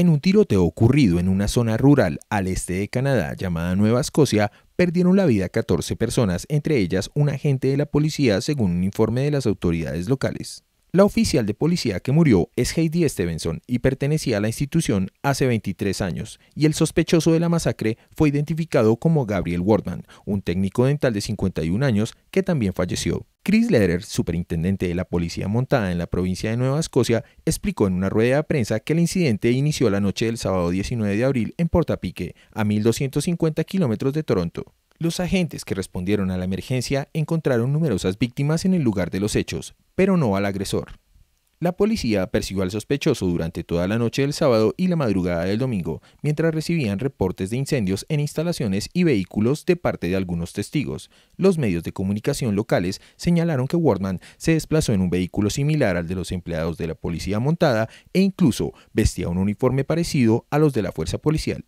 En un tiroteo ocurrido en una zona rural al este de Canadá llamada Nueva Escocia, perdieron la vida 14 personas, entre ellas un agente de la policía, según un informe de las autoridades locales. La oficial de policía que murió es Heidi Stevenson y pertenecía a la institución hace 23 años, y el sospechoso de la masacre fue identificado como Gabriel Wardman, un técnico dental de 51 años que también falleció. Chris Lederer, superintendente de la Policía Montada en la provincia de Nueva Escocia, explicó en una rueda de prensa que el incidente inició la noche del sábado 19 de abril en Portapique, a 1.250 kilómetros de Toronto. Los agentes que respondieron a la emergencia encontraron numerosas víctimas en el lugar de los hechos, pero no al agresor. La policía persiguió al sospechoso durante toda la noche del sábado y la madrugada del domingo, mientras recibían reportes de incendios en instalaciones y vehículos de parte de algunos testigos. Los medios de comunicación locales señalaron que Wardman se desplazó en un vehículo similar al de los empleados de la policía montada e incluso vestía un uniforme parecido a los de la fuerza policial.